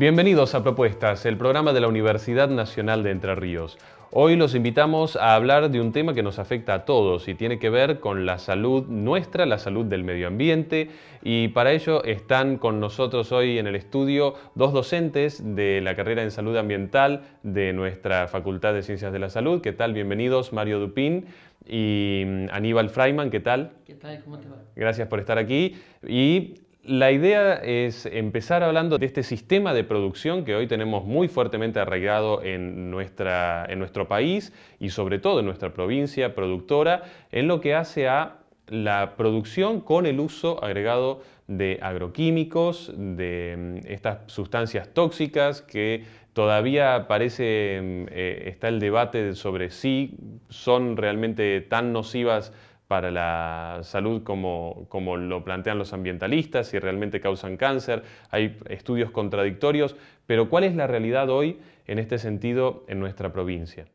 Bienvenidos a Propuestas, el programa de la Universidad Nacional de Entre Ríos. Hoy los invitamos a hablar de un tema que nos afecta a todos y tiene que ver con la salud nuestra, la salud del medio ambiente y para ello están con nosotros hoy en el estudio dos docentes de la carrera en salud ambiental de nuestra Facultad de Ciencias de la Salud. ¿Qué tal? Bienvenidos Mario Dupín y mm, Aníbal Freiman. ¿Qué tal? ¿Qué tal? ¿Cómo te va? Gracias por estar aquí y la idea es empezar hablando de este sistema de producción que hoy tenemos muy fuertemente arraigado en, nuestro país y sobre todo en nuestra provincia productora, en lo que hace a la producción con el uso agregado de agroquímicos, de mm, estas sustancias tóxicas que todavía parece, mm, eh, está el debate sobre si son realmente tan nocivas para la salud como, como, lo plantean los ambientalistas, si realmente causan cáncer, hay estudios contradictorios, pero ¿cuál es la realidad hoy en este sentido en nuestra provincia?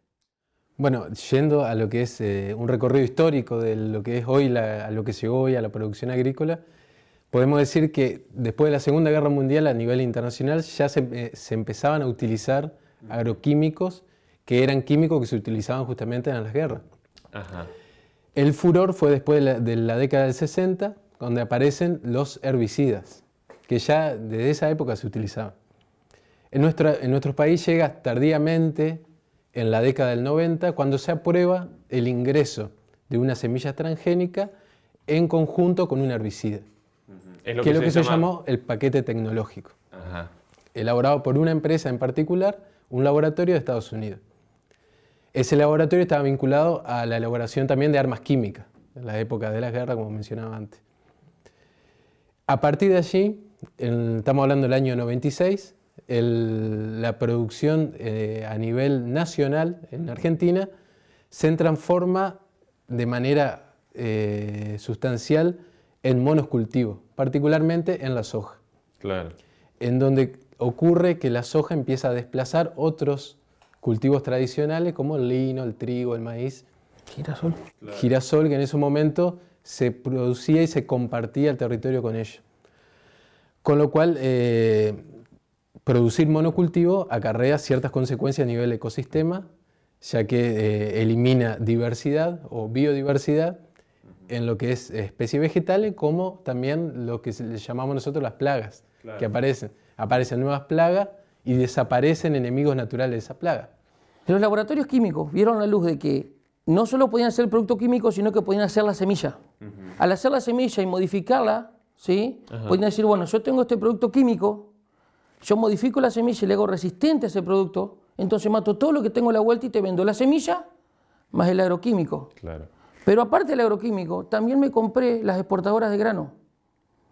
Bueno, yendo a lo que es eh, un recorrido histórico de lo que es hoy, a lo que llegó hoy a la producción agrícola, podemos decir que después de la Segunda Guerra Mundial a nivel internacional ya se, eh, se empezaban a utilizar agroquímicos que eran químicos que se utilizaban justamente en las guerras. Ajá. El furor fue después de la, década del 60, cuando aparecen los herbicidas, que ya desde esa época se utilizaban. En, en nuestro país llega tardíamente, en la década del 90, cuando se aprueba el ingreso de una semilla transgénica en conjunto con un herbicida, que, es lo que se, llamó el paquete tecnológico, elaborado por una empresa en particular, un laboratorio de Estados Unidos. Ese laboratorio estaba vinculado a la elaboración también de armas químicas, en la época de la guerra, como mencionaba antes. A partir de allí, estamos hablando del año 96, la producción eh, a nivel nacional en Argentina se transforma de manera eh, sustancial en monoscultivo, particularmente en la soja. Claro. En donde ocurre que la soja empieza a desplazar otros cultivos tradicionales como el lino, el trigo, el maíz. Girasol. Girasol que en ese momento se producía y se compartía el territorio con ellos. Con lo cual, eh, producir monocultivo acarrea ciertas consecuencias a nivel ecosistema, ya que eh, elimina diversidad o biodiversidad en lo que es especies vegetales, como también lo que llamamos nosotros las plagas, que aparecen. Aparecen nuevas plagas y desaparecen enemigos naturales de esa plaga. Los laboratorios químicos vieron la luz de que no solo podían hacer el producto químico, sino que podían hacer la semilla. Al hacer la semilla y modificarla, ¿sí? podían decir, bueno, yo tengo este producto químico, yo modifico la semilla y le hago resistente a ese producto, entonces mato todo lo que tengo a la vuelta y te vendo la semilla más el agroquímico. Claro. Pero aparte del agroquímico, también me compré las exportadoras de grano.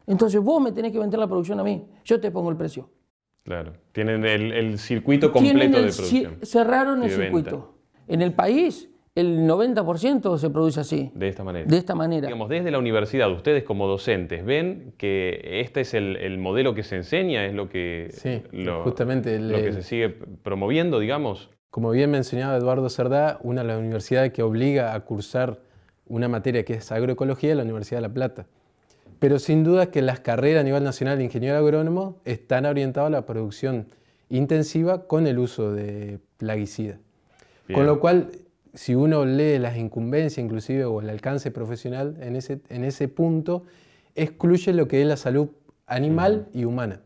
Entonces vos me tenés que vender la producción a mí, yo te pongo el precio. Claro, tienen el, circuito completo de producción. Cerraron el circuito. En el país, el 90% se produce así. De esta manera. De esta manera. Digamos, desde la universidad, ustedes como docentes, ¿ven que este es el, modelo que se enseña? ¿Es lo que, justamente lo que se sigue promoviendo, digamos? Como bien mencionaba Eduardo Cerdá, una de las universidades que obliga a cursar una materia que es agroecología es la Universidad de La Plata. Pero sin duda que las carreras a nivel nacional de ingeniero agrónomo están orientadas a la producción intensiva con el uso de plaguicidas. Con lo cual, si uno lee las incumbencias inclusive o el alcance profesional en ese, en ese punto, excluye lo que es la salud animal y humana.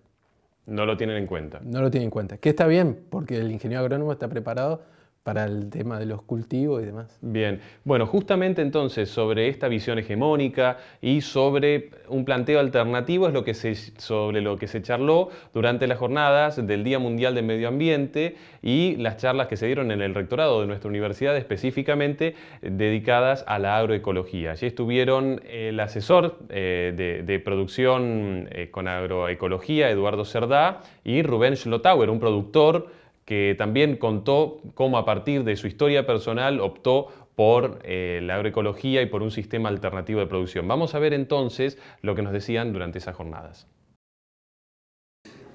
No lo tienen en cuenta. No lo tienen en cuenta. Que está bien, porque el ingeniero agrónomo está preparado para el tema de los cultivos y demás. Bien, bueno, justamente entonces sobre esta visión hegemónica y sobre un planteo alternativo es lo que se, sobre lo que se charló durante las jornadas del Día Mundial del Medio Ambiente y las charlas que se dieron en el rectorado de nuestra universidad específicamente eh, dedicadas a la agroecología. Allí estuvieron el asesor eh, de, producción eh, con agroecología, Eduardo Cerdá, y Rubén Schlotauer, un productor que también contó cómo a partir de su historia personal optó por eh, la agroecología y por un sistema alternativo de producción. Vamos a ver entonces lo que nos decían durante esas jornadas.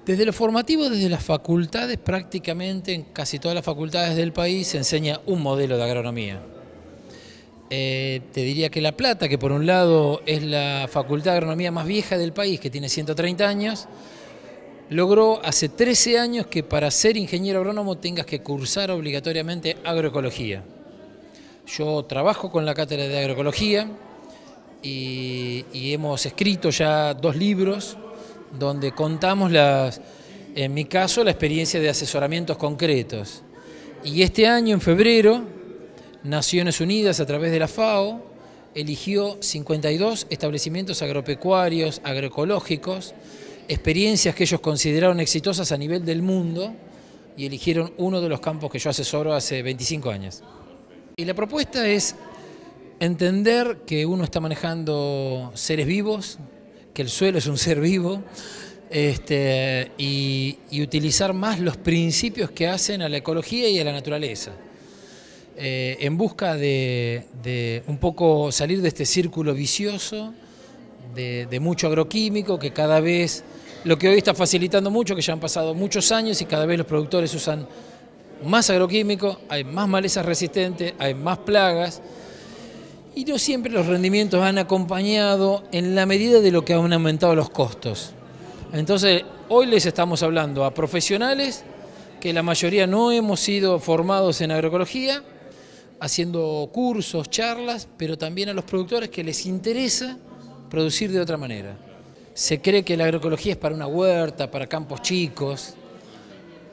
Desde lo formativo, desde las facultades, prácticamente en casi todas las facultades del país se enseña un modelo de agronomía. Eh, te diría que La Plata, que por un lado es la facultad de agronomía más vieja del país, que tiene 130 años, logró hace 13 años que para ser ingeniero agrónomo tengas que cursar obligatoriamente agroecología. Yo trabajo con la cátedra de agroecología y, hemos escrito ya dos libros donde contamos, las, en mi caso, la experiencia de asesoramientos concretos. Y este año, en febrero, Naciones Unidas, a través de la FAO, eligió 52 establecimientos agropecuarios, agroecológicos, experiencias que ellos consideraron exitosas a nivel del mundo y eligieron uno de los campos que yo asesoro hace 25 años. Y la propuesta es entender que uno está manejando seres vivos, que el suelo es un ser vivo, este, y, utilizar más los principios que hacen a la ecología y a la naturaleza, eh, en busca de, un poco salir de este círculo vicioso de mucho agroquímico que cada vez lo que hoy está facilitando mucho, que ya han pasado muchos años y cada vez los productores usan más agroquímico, hay más malezas resistentes, hay más plagas, y no siempre los rendimientos han acompañado en la medida de lo que han aumentado los costos. Entonces, hoy les estamos hablando a profesionales que la mayoría no hemos sido formados en agroecología, haciendo cursos, charlas, pero también a los productores que les interesa producir de otra manera. Se cree que la agroecología es para una huerta, para campos chicos.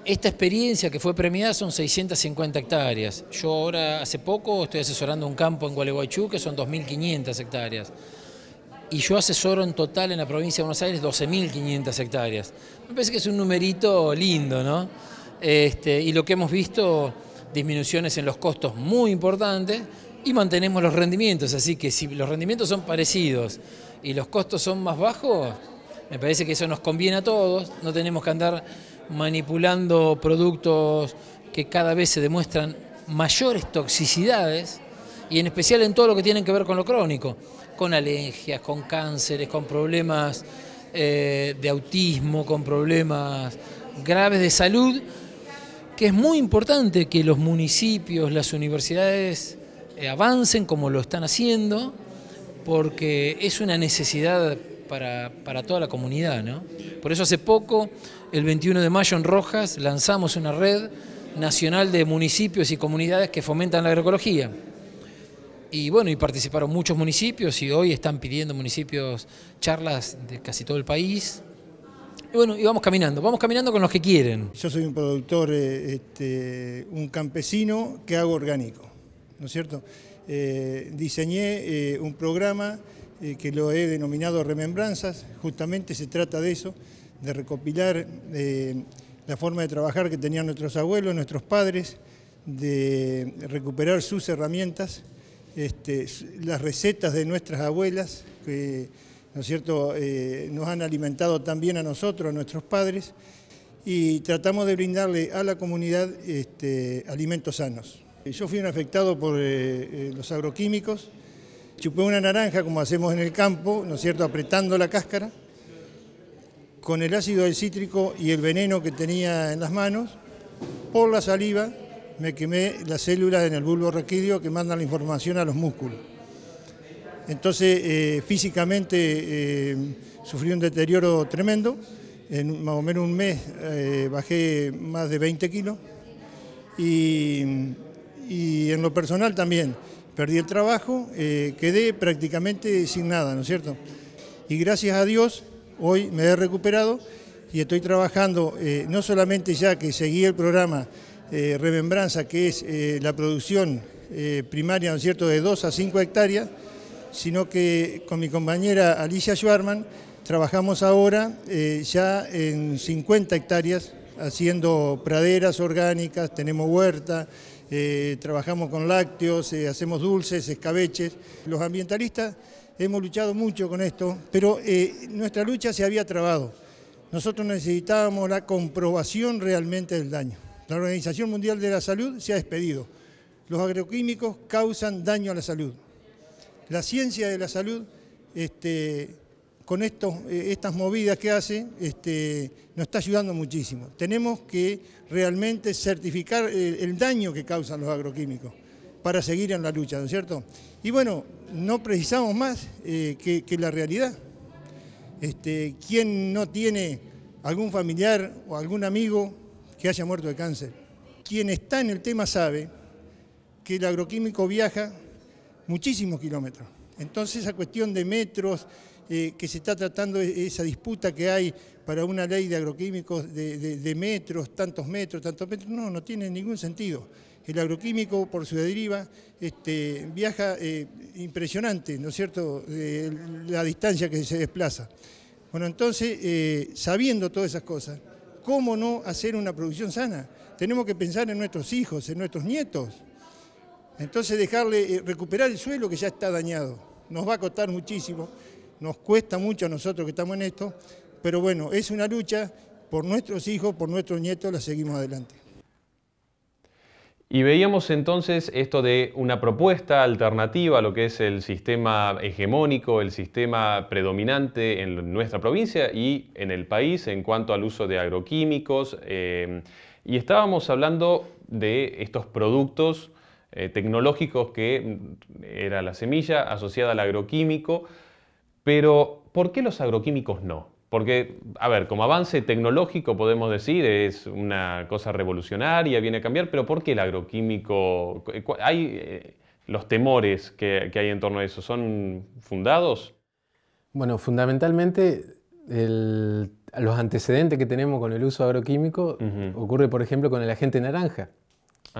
Esta experiencia que fue premiada son 650 hectáreas. Yo ahora, hace poco, estoy asesorando un campo en Gualeguaychú que son 2.500 hectáreas. Y yo asesoro en total en la provincia de Buenos Aires 12.500 hectáreas. Me parece que es un numerito lindo, ¿no? Este, y lo que hemos visto, disminuciones en los costos muy importantes, y mantenemos los rendimientos. Así que si los rendimientos son parecidos y los costos son más bajos, me parece que eso nos conviene a todos. No tenemos que andar manipulando productos que cada vez se demuestran mayores toxicidades y en especial en todo lo que tienen que ver con lo crónico, con alergias, con cánceres, con problemas eh, de autismo, con problemas graves de salud, que es muy importante que los municipios, las universidades eh, avancen como lo están haciendo, porque es una necesidad para, toda la comunidad. ¿no? Por eso hace poco, el 21 de mayo en Rojas, lanzamos una red nacional de municipios y comunidades que fomentan la agroecología. Y bueno, y participaron muchos municipios y hoy están pidiendo municipios charlas de casi todo el país. Y bueno, y vamos caminando, vamos caminando con los que quieren. Yo soy un productor, eh, este, un campesino que hago orgánico. ¿no es cierto? Eh, diseñé eh, un programa eh, que lo he denominado Remembranzas, justamente se trata de eso, de recopilar la forma de trabajar que tenían nuestros abuelos, nuestros padres, de recuperar sus herramientas, este, las recetas de nuestras abuelas, que ¿no es cierto? nos han alimentado también a nosotros, a nuestros padres, y tratamos de brindarle a la comunidad este, alimentos sanos. Eh, yo fui un afectado por eh, eh, los agroquímicos, chupé una naranja como hacemos en el campo, ¿no es cierto?, apretando la cáscara, con el ácido del cítrico y el veneno que tenía en las manos, por la saliva me quemé las células en el bulbo raquídeo que mandan la información a los músculos. Entonces, físicamente sufrí un deterioro tremendo. En más o menos un mes bajé más de 20 kilos y y en lo personal también. Perdí el trabajo, eh, quedé prácticamente sin nada, ¿no es cierto? Y gracias a Dios hoy me he recuperado y estoy trabajando eh, no solamente ya que seguí el programa eh, Remembranza, que es la producción primaria, ¿no es cierto?, de 2 a 5 hectáreas, sino que con mi compañera Alicia Schwarman trabajamos ahora ya en 50 hectáreas haciendo praderas orgánicas, tenemos huerta, eh, trabajamos con lácteos, eh, hacemos dulces, escabeches. Los ambientalistas hemos luchado mucho con esto, pero eh, nuestra lucha se había trabado. Nosotros necesitábamos la comprobación realmente del daño. La Organización Mundial de la Salud se ha despedido. Los agroquímicos causan daño a la salud. La ciencia de la salud este, con eh, estas movidas que hace, este, nos está ayudando muchísimo. Tenemos que realmente certificar eh, el, daño que causan los agroquímicos para seguir en la lucha, ¿no es cierto? Y bueno, no precisamos más eh, que, la realidad. Este, ¿Quién no tiene algún familiar o algún amigo que haya muerto de cáncer? Quien está en el tema sabe que el agroquímico viaja muchísimos kilómetros. Entonces esa cuestión de metros eh, que se está tratando e-, esa disputa que hay para una ley de agroquímicos de, metros, tantos metros, tantos metros, no, no tiene ningún sentido. El agroquímico, por su deriva, este, viaja eh, impresionante, ¿no es cierto?, eh, la distancia que se desplaza. Bueno, entonces, sabiendo todas esas cosas, ¿cómo no hacer una producción sana? Tenemos que pensar en nuestros hijos, en nuestros nietos. Entonces dejarle, recuperar el suelo que ya está dañado. Nos va a costar muchísimo nos cuesta mucho a nosotros que estamos en esto, pero bueno, es una lucha por nuestros hijos, por nuestros nietos, la seguimos adelante. Y veíamos entonces esto de una propuesta alternativa a lo que es el sistema hegemónico, el sistema predominante en nuestra provincia y en el país en cuanto al uso de agroquímicos. Eh, y estábamos hablando de estos productos eh, tecnológicos que era la semilla asociada al agroquímico. Pero, ¿por qué los agroquímicos no? Porque, a ver, como avance tecnológico podemos decir, es una cosa revolucionaria, viene a cambiar, pero ¿por qué el agroquímico? Eh, ¿Hay eh, los temores que, hay en torno a eso? ¿Son fundados? Bueno, fundamentalmente los antecedentes que tenemos con el uso agroquímico ocurre, por ejemplo, con el agente naranja,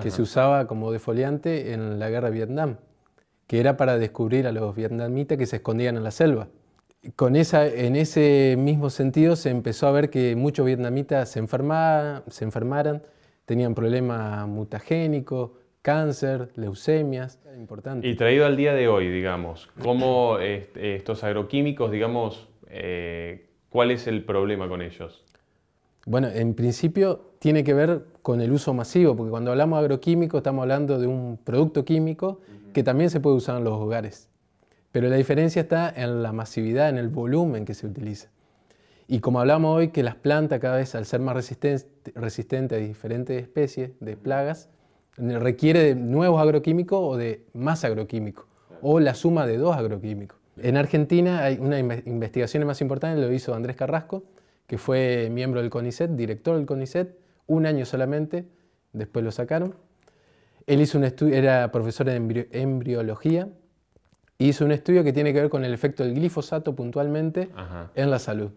que se usaba como defoliante en la guerra de Vietnam que era para descubrir a los vietnamitas que se escondían en la selva. Con esa, en ese mismo sentido se empezó a ver que muchos vietnamitas se, se enfermaran, tenían problemas mutagénicos, cáncer, leucemias, importante. Y traído al día de hoy, digamos, ¿cómo estos agroquímicos, digamos, eh, cuál es el problema con ellos? Bueno, en principio tiene que ver con el uso masivo, porque cuando hablamos agroquímico estamos hablando de un producto químico que también se puede usar en los hogares. Pero la diferencia está en la masividad, en el volumen que se utiliza. Y como hablamos hoy, que las plantas cada vez, al ser más resistentes resistente a diferentes especies de plagas, requiere de nuevos agroquímicos o de más agroquímicos, o la suma de dos agroquímicos. En Argentina hay una investigación más importante, lo hizo Andrés Carrasco, que fue miembro del CONICET, director del CONICET, un año solamente, después lo sacaron. Él hizo un estudio, era profesor de embriología, y hizo un estudio que tiene que ver con el efecto del glifosato puntualmente en la salud.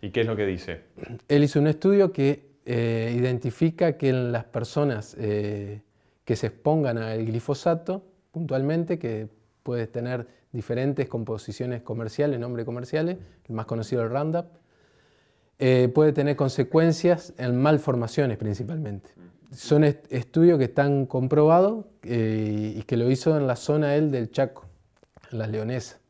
¿Y qué es lo que dice? Él hizo un estudio que eh, identifica que en las personas eh, que se expongan al glifosato, puntualmente, que puedes tener diferentes composiciones comerciales, nombres comerciales, el más conocido el Roundup, eh, puede tener consecuencias en malformaciones principalmente. Son estudios que están comprobados eh, y que lo hizo en la zona él del Chaco, en las Leonesas.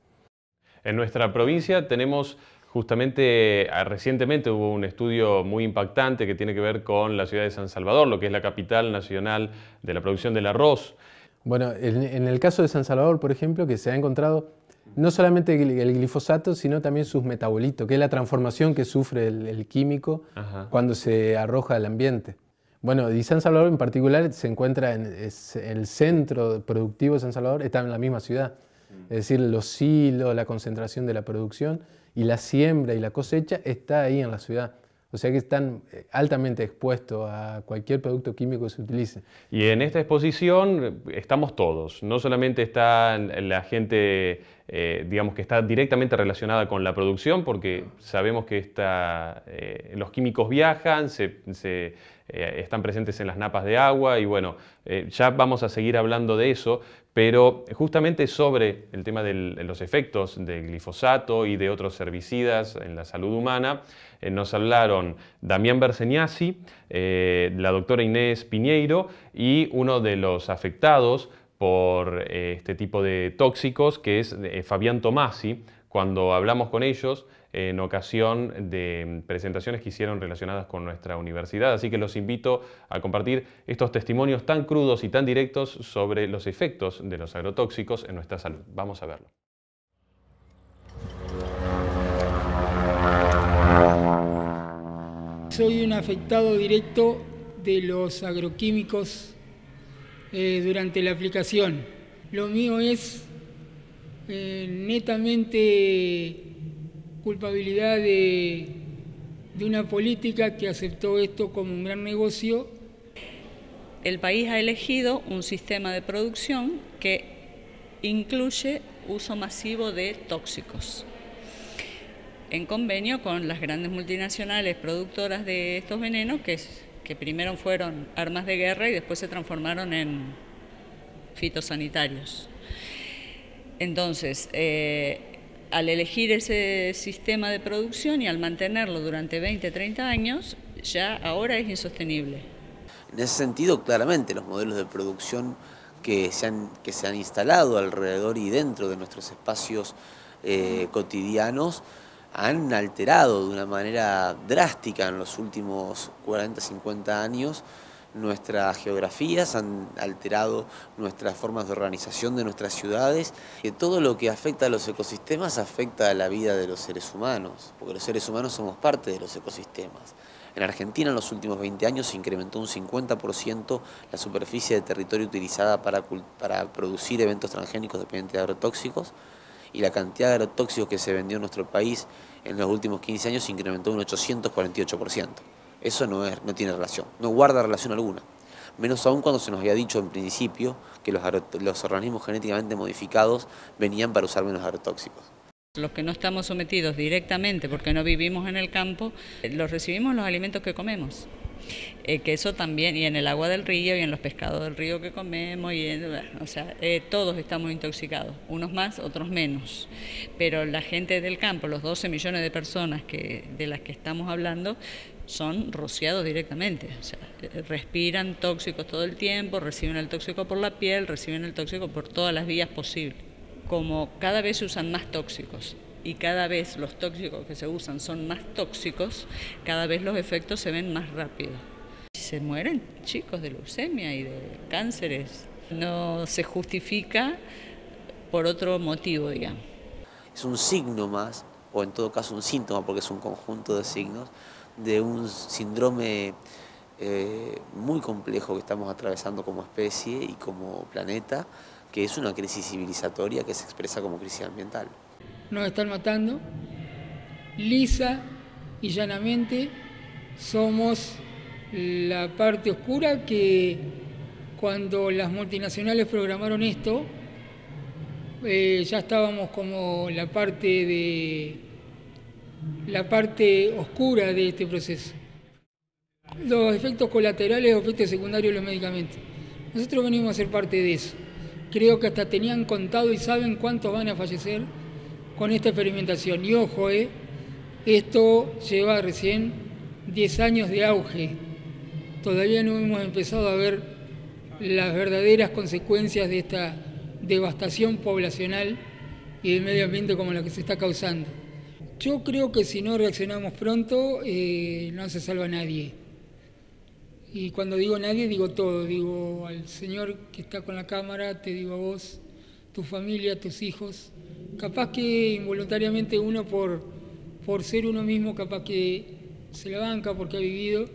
En nuestra provincia tenemos Justamente ah, recientemente hubo un estudio muy impactante que tiene que ver con la ciudad de San Salvador, lo que es la capital nacional de la producción del arroz. Bueno, en, el caso de San Salvador, por ejemplo, que se ha encontrado no solamente el glifosato, sino también sus metabolitos, que es la transformación que sufre el, químico cuando se arroja al ambiente. Bueno, y San Salvador en particular se encuentra en el centro productivo de San Salvador, está en la misma ciudad. Mm. Es decir, los silos, la concentración de la producción y la siembra y la cosecha está ahí en la ciudad. O sea que están eh, altamente expuestos a cualquier producto químico que se utilice. Y en esta exposición eh, estamos todos, no solamente está la gente, eh, digamos, que está directamente relacionada con la producción, porque sabemos que está, los químicos viajan, se, se eh, están presentes en las napas de agua y bueno, eh, ya vamos a seguir hablando de eso, pero justamente sobre el tema de los efectos del glifosato y de otros herbicidas en la salud humana, eh, nos hablaron Damián Berseniasi, la doctora Inés Piñeiro y uno de los afectados por este tipo de tóxicos, que es Fabián Tomasi. Cuando hablamos con ellos, en ocasión de presentaciones que hicieron relacionadas con nuestra universidad. Así que los invito a compartir estos testimonios tan crudos y tan directos sobre los efectos de los agrotóxicos en nuestra salud. Vamos a verlo. Soy un afectado directo de los agroquímicos eh, durante la aplicación. Lo mío es eh, netamente culpabilidad de, una política que aceptó esto como un gran negocio. El país ha elegido un sistema de producción que incluye uso masivo de tóxicos en convenio con las grandes multinacionales productoras de estos venenos, que, primero fueron armas de guerra y después se transformaron en fitosanitarios. Entonces, eh, al elegir ese sistema de producción y al mantenerlo durante 20, 30 años, ya ahora es insostenible. En ese sentido, claramente, los modelos de producción que se han, instalado alrededor y dentro de nuestros espacios eh, cotidianos han alterado de una manera drástica en los últimos 40, 50 años nuestras geografías, han alterado nuestras formas de organización de nuestras ciudades. y todo lo que afecta a los ecosistemas afecta a la vida de los seres humanos, porque los seres humanos somos parte de los ecosistemas. En Argentina en los últimos 20 años se incrementó un 50% la superficie de territorio utilizada para, para producir eventos transgénicos dependientes de agrotóxicos y la cantidad de agrotóxicos que se vendió en nuestro país en los últimos 15 años se incrementó un 848%. Eso no, es, no tiene relación, no guarda relación alguna. Menos aún cuando se nos había dicho en principio que los, organismos genéticamente modificados venían para usar menos agrotóxicos. Los que no estamos sometidos directamente porque no vivimos en el campo, eh, los recibimos en los alimentos que comemos. Eh, que eso también, y en el agua del río, y en los pescados del río que comemos, y o sea, eh, todos estamos intoxicados, unos más, otros menos. Pero la gente del campo, los 12 millones de personas que, de las que estamos hablando, son rociados directamente, o sea, eh, respiran tóxicos todo el tiempo, reciben el tóxico por la piel, reciben el tóxico por todas las vías posibles. Como cada vez se usan más tóxicos y cada vez los tóxicos que se usan son más tóxicos, cada vez los efectos se ven más rápido. Se mueren chicos de leucemia y de cánceres. No se justifica por otro motivo, digamos. Es un signo más, o en todo caso un síntoma, porque es un conjunto de signos, de un síndrome eh, muy complejo que estamos atravesando como especie y como planeta, que es una crisis civilizatoria que se expresa como crisis ambiental. Nos están matando, lisa y llanamente somos la parte oscura que cuando las multinacionales programaron esto, eh, ya estábamos como la parte de la parte oscura de este proceso. Los efectos colaterales o efectos secundarios de los medicamentos. Nosotros venimos a ser parte de eso. Creo que hasta tenían contado y saben cuántos van a fallecer con esta experimentación. Y ojo, eh, esto lleva recién 10 años de auge. Todavía no hemos empezado a ver las verdaderas consecuencias de esta devastación poblacional y del medio ambiente como la que se está causando. Yo creo que si no reaccionamos pronto, eh, no se salva nadie. Y cuando digo nadie, digo todo. Digo al señor que está con la cámara, te digo a vos, tu familia, tus hijos. Capaz que involuntariamente uno por, por ser uno mismo, capaz que se la banca porque ha vivido,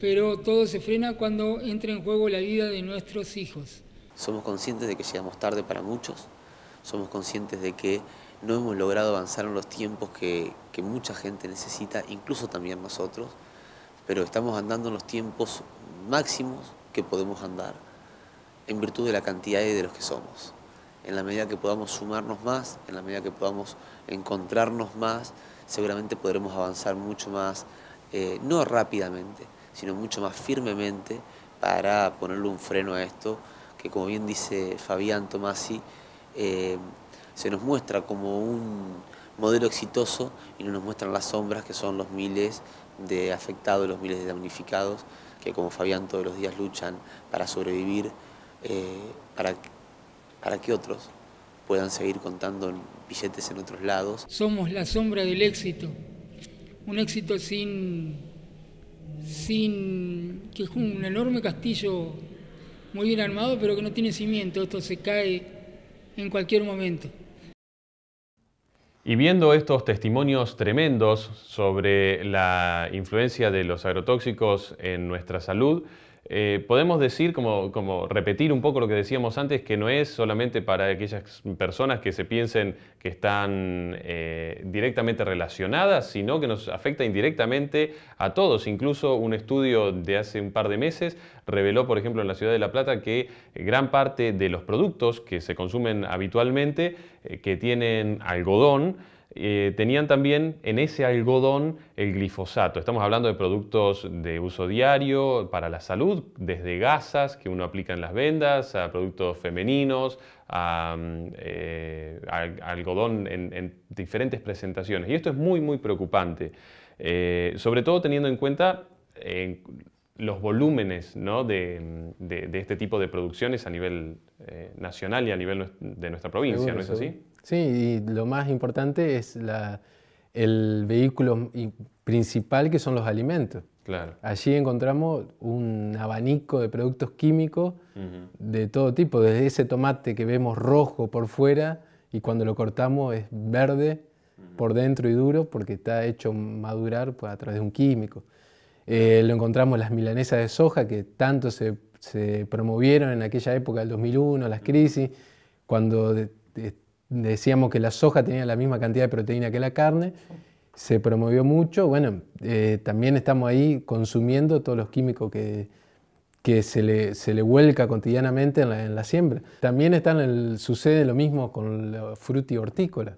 pero todo se frena cuando entra en juego la vida de nuestros hijos. Somos conscientes de que llegamos tarde para muchos, somos conscientes de que no hemos logrado avanzar en los tiempos que, mucha gente necesita, incluso también nosotros, pero estamos andando en los tiempos máximos que podemos andar en virtud de la cantidad de los que somos. En la medida que podamos sumarnos más, en la medida que podamos encontrarnos más, seguramente podremos avanzar mucho más, eh, no rápidamente, sino mucho más firmemente para ponerle un freno a esto, que como bien dice Fabián Tomasi, eh, se nos muestra como un modelo exitoso y no nos muestran las sombras que son los miles de afectados, los miles de damnificados que como Fabián todos los días luchan para sobrevivir, eh, para, que otros puedan seguir contando billetes en otros lados. Somos la sombra del éxito, un éxito sin, sin que es un enorme castillo muy bien armado, pero que no tiene cimiento, esto se cae en cualquier momento. Y viendo estos testimonios tremendos sobre la influencia de los agrotóxicos en nuestra salud, eh, podemos decir, como, repetir un poco lo que decíamos antes, que no es solamente para aquellas personas que se piensen que están eh, directamente relacionadas, sino que nos afecta indirectamente a todos. Incluso un estudio de hace un par de meses reveló, por ejemplo, en la ciudad de La Plata que gran parte de los productos que se consumen habitualmente, eh, que tienen algodón, eh, tenían también en ese algodón el glifosato. Estamos hablando de productos de uso diario para la salud, desde gasas que uno aplica en las vendas, a productos femeninos, a, mm, eh, algodón en, diferentes presentaciones. Y esto es muy, muy preocupante, eh, sobre todo teniendo en cuenta los volúmenes de, de, este tipo de producciones a nivel nacional y a nivel de nuestra provincia, ¿no es así? Sí, y lo más importante es el vehículo principal que son los alimentos. Claro. Allí encontramos un abanico de productos químicos de todo tipo, desde ese tomate que vemos rojo por fuera y cuando lo cortamos es verde por dentro y duro porque está hecho madurar pues, a través de un químico. Eh, lo encontramos las milanesas de soja que tanto se, promovieron en aquella época del 2001, las crisis, cuando decíamos que la soja tenía la misma cantidad de proteína que la carne, se promovió mucho. Bueno, eh, también estamos ahí consumiendo todos los químicos que, que se, le, se, vuelca cotidianamente en la, siembra. También sucede lo mismo con la fruti hortícola,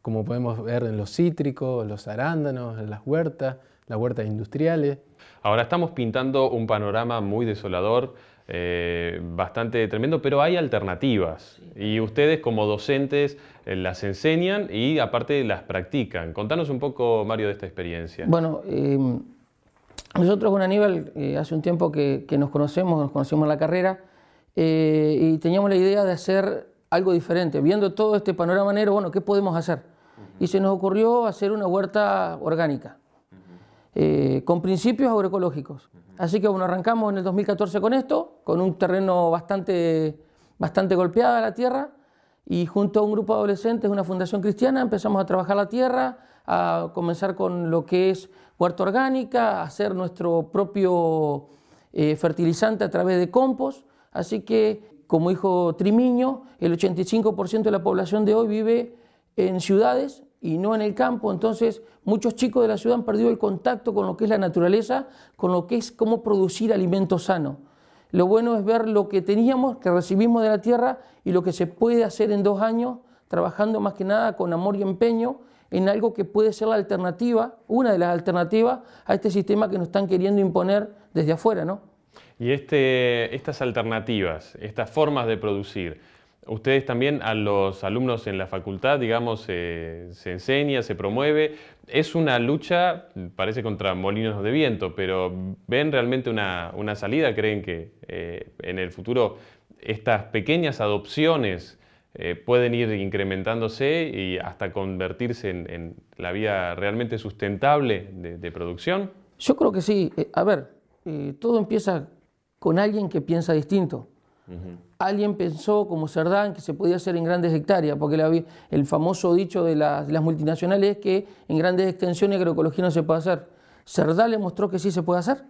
como podemos ver en los cítricos, los arándanos, en las huertas, las huertas industriales. Ahora estamos pintando un panorama muy desolador eh, bastante tremendo, pero hay alternativas y ustedes como docentes eh, las enseñan y aparte las practican. Contanos un poco, Mario, de esta experiencia. Bueno, em, nosotros con Aníbal eh, hace un tiempo que, nos conocemos, nos conocimos en la carrera y teníamos la idea de hacer algo diferente. Viendo todo este panorama negro, bueno, ¿qué podemos hacer? Y se nos ocurrió hacer una huerta orgánica. Eh, con principios agroecológicos. Así que bueno, arrancamos en el 2014 con esto, con un terreno bastante, bastante golpeada la tierra, y junto a un grupo de adolescentes, una fundación cristiana, empezamos a trabajar la tierra, a comenzar con lo que es huerta orgánica, a hacer nuestro propio eh, fertilizante a través de compost. Así que, como dijo Trimiño, el 85% de la población de hoy vive en ciudades y no en el campo. Entonces, muchos chicos de la ciudad han perdido el contacto con lo que es la naturaleza, con lo que es cómo producir alimentos sano. Lo bueno es ver lo que teníamos, que recibimos de la tierra y lo que se puede hacer en dos años, trabajando más que nada con amor y empeño en algo que puede ser la alternativa, una de las alternativas a este sistema que nos están queriendo imponer desde afuera, ¿no? Y este, estas alternativas, estas formas de producir, Ustedes también a los alumnos en la facultad, digamos, eh, se enseña, se promueve. Es una lucha, parece contra molinos de viento, pero ¿ven realmente una, salida? ¿Creen que eh, en el futuro estas pequeñas adopciones eh, pueden ir incrementándose y hasta convertirse en, la vía realmente sustentable de, producción? Yo creo que sí. a ver, todo empieza con alguien que piensa distinto alguien pensó, como Cerdán, que se podía hacer en grandes hectáreas, porque el famoso dicho de las, multinacionales es que en grandes extensiones agroecología no se puede hacer. Cerdán le mostró que sí se puede hacer.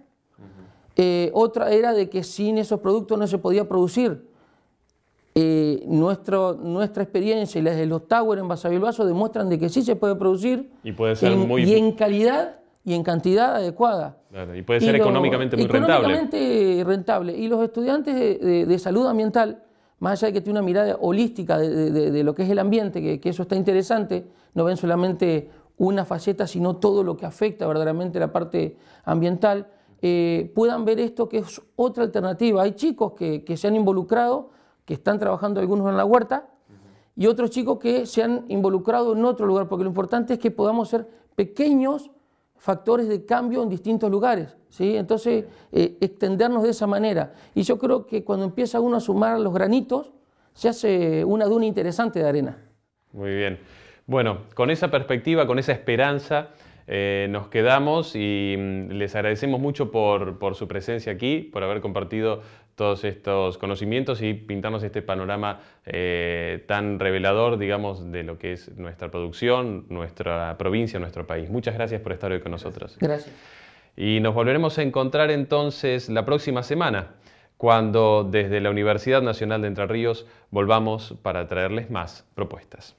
Eh, otra era de que sin esos productos no se podía producir. Eh, nuestra experiencia y las de los Tower en Basavilbaso demuestran de que sí se puede producir y, puede ser muy... y en calidad y en cantidad adecuada. y puede ser económicamente muy económicamente rentable. Y los estudiantes de, salud ambiental, más allá de que tiene una mirada holística de, lo que es el ambiente, que, eso está interesante, no ven solamente una faceta, sino todo lo que afecta verdaderamente la parte ambiental, eh, puedan ver esto que es otra alternativa. Hay chicos que se han involucrado, que están trabajando algunos en la huerta, y otros chicos que se han involucrado en otro lugar, porque lo importante es que podamos ser pequeños factores de cambio en distintos lugares. ¿sí? Entonces, eh, extendernos de esa manera. Y yo creo que cuando empieza uno a sumar los granitos, se hace una duna interesante de arena. Muy bien. Bueno, con esa perspectiva, con esa esperanza, eh, nos quedamos y mm, les agradecemos mucho por, su presencia aquí, por haber compartido todos estos conocimientos y pintamos este panorama eh, tan revelador, digamos, de lo que es nuestra producción, nuestra provincia, nuestro país. Muchas gracias por estar hoy con nosotros. Gracias. Y nos volveremos a encontrar entonces la próxima semana, cuando desde la Universidad Nacional de Entre Ríos volvamos para traerles más propuestas.